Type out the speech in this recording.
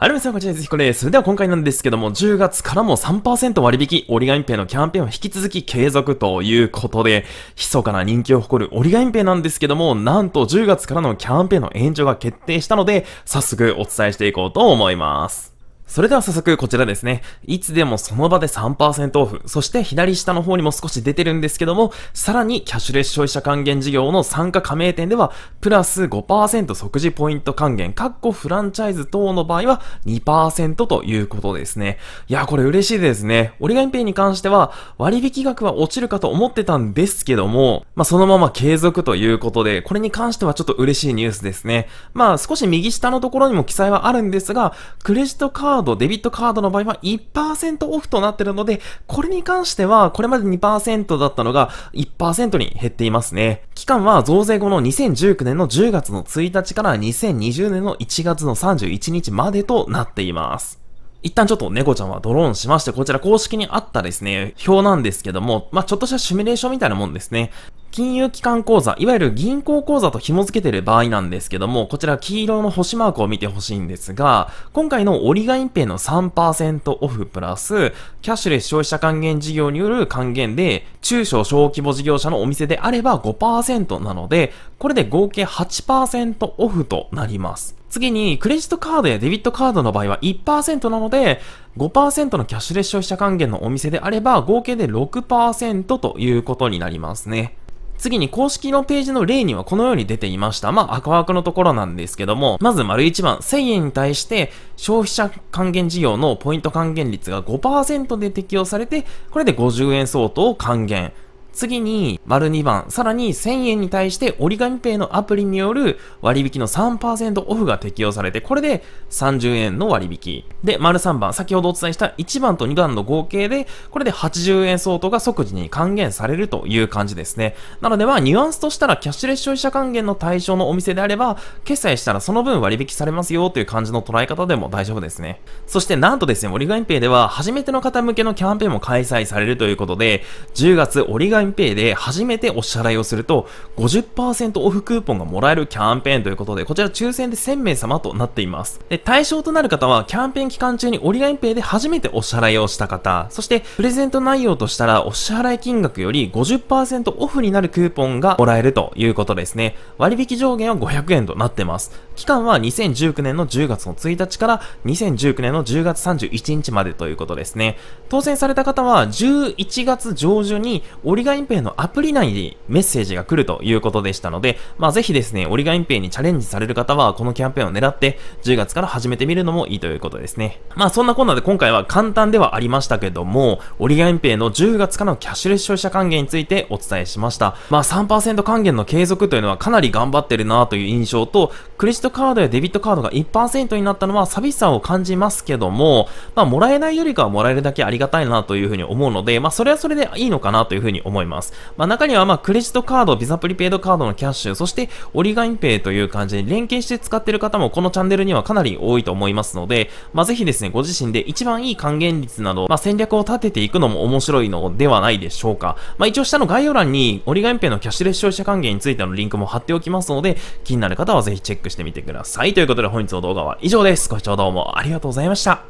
はい、皆さん、こちらです。ひこです。それでは今回なんですけども、10月からも3%割引、オリガインペイのキャンペーンを引き続き継続ということで、密かな人気を誇るオリガインペイなんですけども、なんと10月からのキャンペーンの延長が決定したので、早速お伝えしていこうと思います。それでは早速こちらですね。いつでもその場で3%オフ。そして左下の方にも少し出てるんですけども、さらにキャッシュレス消費者還元事業の参加加盟店では、プラス5%即時ポイント還元、かっこフランチャイズ等の場合は2%ということですね。いや、これ嬉しいですね。オリガンペイに関しては、割引額は落ちるかと思ってたんですけども、まあ、そのまま継続ということで、これに関してはちょっと嬉しいニュースですね。まあ、少し右下のところにも記載はあるんですが、クレジットカードード、デビットカードの場合は1%オフとなってるので、これに関しては、これまで2%だったのが1%に減っていますね。期間は増税後の2019年の10月の1日から2020年の1月の31日までとなっています。一旦ちょっと猫ちゃんはドローンしまして、こちら公式にあったですね、表なんですけども、まあ、ちょっとしたシミュレーションみたいなもんですね。金融機関口座、いわゆる銀行口座と紐付けている場合なんですけども、こちら黄色の星マークを見てほしいんですが、今回のオリガインペイの3%オフプラス、キャッシュレス消費者還元事業による還元で、中小小規模事業者のお店であれば5%なので、これで合計8%オフとなります。次に、クレジットカードやデビットカードの場合は1%なので、5%のキャッシュレス消費者還元のお店であれば、合計で6%ということになりますね。次に公式のページの例にはこのように出ていました。まあ、赤枠のところなんですけども、まず丸1番、1000円に対して消費者還元事業のポイント還元率が5%で適用されて、これで50円相当を還元。次に、丸2番、さらに1000円に対して折り紙ペイのアプリによる割引の3%オフが適用されて、これで30円の割引。で、丸3番、先ほどお伝えした1番と2番の合計で、これで80円相当が即時に還元されるという感じですね。なので、は、ニュアンスとしたらキャッシュレス消費者還元の対象のお店であれば、決済したらその分割引されますよという感じの捉え方でも大丈夫ですね。そして、なんとですね、折り紙ペイでは、初めての方向けのキャンペーンも開催されるということで、10月折り紙インペイで初めてお支払いをすると50%オフクーポンがもらえるキャンペーンということで、こちら抽選で1000名様となっています。で、対象となる方はキャンペーン期間中にオリライペイで初めてお支払いをした方、そしてプレゼント内容としたらお支払い金額より50%オフになるクーポンがもらえるということですね。割引上限は500円となってます。期間は2019年の10月の1日から2019年の10月31日までということですね。当選された方は11月上旬に折りガインペイのアプリ内にメッセージが来るということでしたので、まあぜひですね、オリガインペイにチャレンジされる方は、このキャンペーンを狙って、10月から始めてみるのもいいということですね。まあそんなこんなで今回は簡単ではありましたけども、オリガインペイの10月からのキャッシュレス消費者還元についてお伝えしました。まあ3%還元の継続というのはかなり頑張ってるなという印象と、クレジットカードやデビットカードが1%になったのは寂しさを感じますけども、まあもらえないよりかはもらえるだけありがたいなというふうに思うので、まあそれはそれでいいのかなというふうに思います。思います。まあ、中にはまあクレジットカード、ビザプリペイドカードのキャッシュ、そしてオリガインペイという感じで連携して使ってる方もこのチャンネルにはかなり多いと思いますので、まあ、ぜひですね、ご自身で一番いい還元率など、まあ、戦略を立てていくのも面白いのではないでしょうか。まあ、一応下の概要欄にオリガインペイのキャッシュレス消費者還元についてのリンクも貼っておきますので、気になる方はぜひチェックしてみてください。ということで本日の動画は以上です。ご視聴どうもありがとうございました。